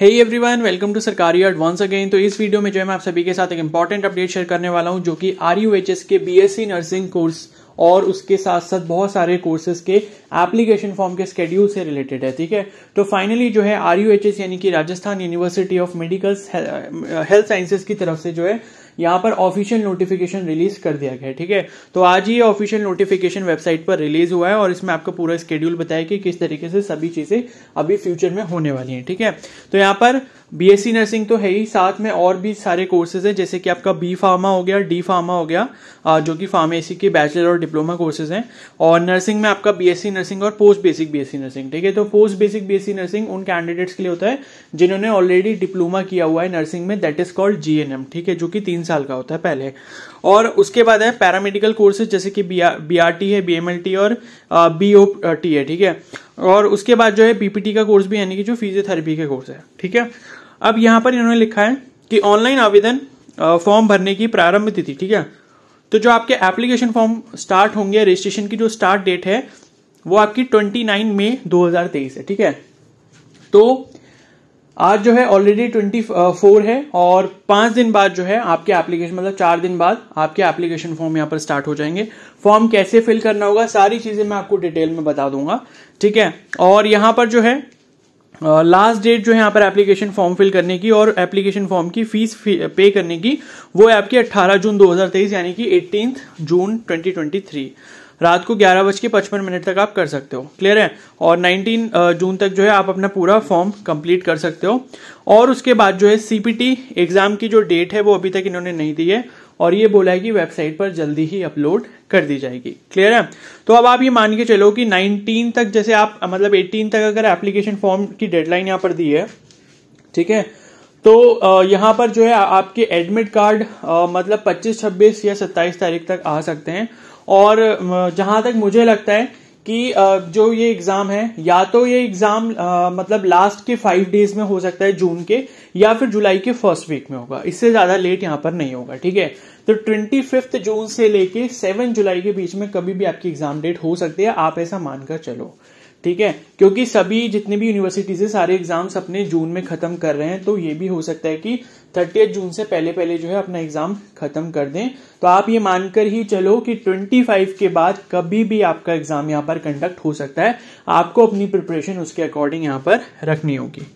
hey one welcome to सरकारी ad once again तो इस वीडियो में जो है मैं आप सभी के साथ एक इंपॉर्टेंट अपडेट शेयर करने वाला हूं जो कि आर यू एच एस के बीएससी नर्सिंग कोर्स और उसके साथ साथ बहुत सारे कोर्सेज के एप्लीकेशन फॉर्म के स्केड्यूल से रिलेटेड है ठीक है तो फाइनली जो है आर यानी कि Rajasthan university of medical health sciences की तरफ से जो है यहाँ पर ऑफिशियल नोटिफिकेशन रिलीज कर दिया गया है ठीक है तो आज ये ऑफिशियल नोटिफिकेशन वेबसाइट पर रिलीज हुआ है और इसमें आपको पूरा स्केड्यूल बताया कि किस तरीके से सभी चीजें अभी फ्यूचर में होने वाली हैं ठीक है तो यहाँ पर बीएससी नर्सिंग तो है ही साथ में और भी सारे कोर्सेज है जैसे कि आपका बी फार्मा हो गया डी फार्मा हो गया जो कि फार्मेसी के बैचलर और डिप्लोमा कोर्सेज हैं और नर्सिंग में आपका बीएससी नर्सिंग और पोस्ट बेसिक बीएससी नर्सिंग ठीक है तो पोस्ट बेसिक बीएससी नर्सिंग उन कैंडिडेट्स के लिए होता है जिन्होंने ऑलरेडी डिप्लोमा किया हुआ है नर्सिंग में दैट इज कॉल्ड जीएनएम ठीक है जो कि तीन तीन साल का होता है पहले और उसके बाद है पैरामेडिकल कोर्सेज जैसे कि बी आर टी है बी एम एल टी और बी ओ टी है ठीक है और उसके बाद जो है पीपीटी का कोर्स भी यानी कि जो फिजियोथेरेपी का कोर्स है ठीक है अब यहाँ पर इन्होंने लिखा है कि ऑनलाइन आवेदन फॉर्म भरने की प्रारंभ तिथि ठीक है तो जो आपके एप्लीकेशन फॉर्म स्टार्ट होंगे रजिस्ट्रेशन की जो स्टार्ट डेट है वो आपकी 29 मई 2023 है ठीक है तो आज जो है ऑलरेडी ट्वेंटी फोर है और पांच दिन बाद जो है आपके एप्लीकेशन मतलब चार दिन बाद आपके एप्लीकेशन फॉर्म यहाँ पर स्टार्ट हो जाएंगे फॉर्म कैसे फिल करना होगा सारी चीज़ें मैं आपको डिटेल में बता दूंगा ठीक है और यहां पर जो है लास्ट uh, डेट जो है यहाँ पर एप्लीकेशन फॉर्म फिल करने की और एप्लीकेशन फॉर्म की फीस पे uh, करने की वो है आपकी 18 जून 2023 यानी कि 18 जून 2023 रात को ग्यारह बज के पचपन मिनट तक आप कर सकते हो क्लियर है और 19 जून तक जो है आप अपना पूरा फॉर्म कंप्लीट कर सकते हो और उसके बाद जो है सीपीटी एग्जाम की जो डेट है वो अभी तक इन्होंने नहीं दी है और ये बोला है कि वेबसाइट पर जल्दी ही अपलोड कर दी जाएगी क्लियर है तो अब आप ये मान के चलो कि नाइनटीन तक जैसे आप मतलब एटीन तक अगर एप्लीकेशन फॉर्म की डेडलाइन यहाँ पर दी है ठीक है तो यहाँ पर जो है आपके एडमिट कार्ड मतलब 25, 26 या 27 तारीख तक आ सकते हैं और जहां तक मुझे लगता है कि जो ये एग्जाम है या तो ये एग्जाम मतलब लास्ट के फाइव डेज में हो सकता है जून के या फिर जुलाई के फर्स्ट वीक में होगा इससे ज्यादा लेट यहां पर नहीं होगा ठीक है तो ट्वेंटी फिफ्थ जून से लेके सेवन जुलाई के बीच में कभी भी आपकी एग्जाम डेट हो सकती है आप ऐसा मानकर चलो ठीक है क्योंकि सभी जितनी भी यूनिवर्सिटीज है सारे एग्जाम्स अपने जून में खत्म कर रहे हैं तो ये भी हो सकता है कि थर्टी जून से पहले पहले जो है अपना एग्जाम खत्म कर दें तो आप ये मानकर ही चलो कि 25 के बाद कभी भी आपका एग्जाम यहां पर कंडक्ट हो सकता है आपको अपनी प्रिपरेशन उसके अकॉर्डिंग यहां पर रखनी होगी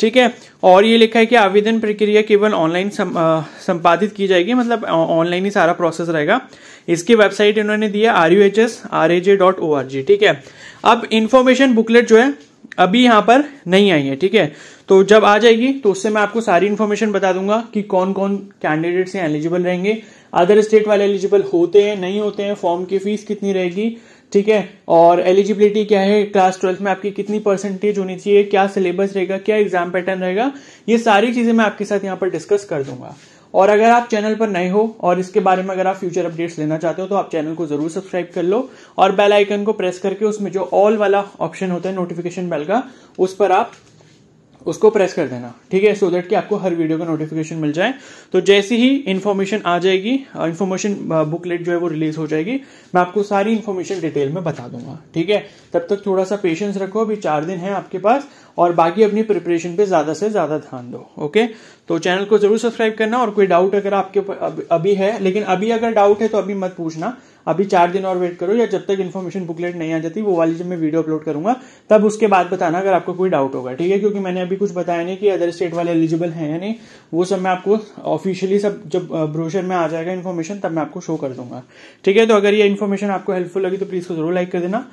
ठीक है और ये लिखा है कि आवेदन प्रक्रिया केवल ऑनलाइन संपादित की जाएगी मतलब ऑनलाइन ही सारा प्रोसेस रहेगा इसकी वेबसाइट इन्होंने दिया R U H S R A J dot O R G ठीक है अब इन्फॉर्मेशन बुकलेट जो है अभी यहाँ पर नहीं आई है ठीक है तो जब आ जाएगी तो उससे मैं आपको सारी इन्फॉर्मेशन बता दूंगा कि कौन कौन कैंडिडेट्स हैं एलिजिबल रहेंगे अदर स्टेट वाले एलिजिबल होते हैं नहीं होते हैं फॉर्म की फीस कितनी रहेगी ठीक है और एलिजिबिलिटी क्या है क्लास ट्वेल्थ में आपकी कितनी परसेंटेज होनी चाहिए क्या सिलेबस रहेगा क्या एग्जाम पैटर्न रहेगा ये सारी चीजें मैं आपके साथ यहाँ पर डिस्कस कर दूंगा और अगर आप चैनल पर नए हो और इसके बारे में अगर आप फ्यूचर अपडेट्स लेना चाहते हो तो आप चैनल को जरूर सब्सक्राइब कर लो और बेल आइकन को प्रेस करके उसमें जो ऑल वाला ऑप्शन होता है नोटिफिकेशन बेल का उस पर आप उसको प्रेस कर देना ठीक है सो दैट कि आपको हर वीडियो का नोटिफिकेशन मिल जाए तो जैसे ही इन्फॉर्मेशन आ जाएगी इन्फॉर्मेशन बुकलेट जो है वो रिलीज हो जाएगी मैं आपको सारी इन्फॉर्मेशन डिटेल में बता दूंगा ठीक है तब तक थोड़ा सा पेशेंस रखो अभी चार दिन है आपके पास और बाकी अपनी प्रिपरेशन पे ज्यादा से ज्यादा ध्यान दो ओके तो चैनल को जरूर सब्सक्राइब करना और कोई डाउट अगर आपके अभी है लेकिन अभी अगर डाउट है तो अभी मत पूछना अभी चार दिन और वेट करो या जब तक इन्फॉर्मेशन बुकलेट नहीं आ जाती वो वाली जब मैं वीडियो अपलोड करूंगा तब उसके बाद बताना अगर आपको कोई डाउट होगा ठीक है क्योंकि मैंने अभी कुछ बताया नहीं कि अदर स्टेट वाले एलिजिबल हैं या नहीं वो सब मैं आपको ऑफिशियली सब जब ब्रोशर में आ जाएगा इन्फॉर्मेशन तब मैं आपको शो कर दूंगा ठीक है तो अगर ये इन्फॉर्मेशन आपको हेल्पफुल लगी तो प्लीज़ को जरूर लाइक कर देना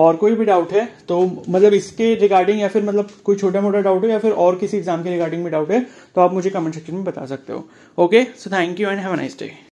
और कोई भी डाउट है तो मतलब इसके रिगार्डिंग या फिर मतलब कोई छोटा मोटा डाउट है या फिर और किसी एग्जाम के रिगार्डिंग में डाउट है तो आप मुझे कमेंट सेक्शन में बता सकते हो okay so thank you and have a nice day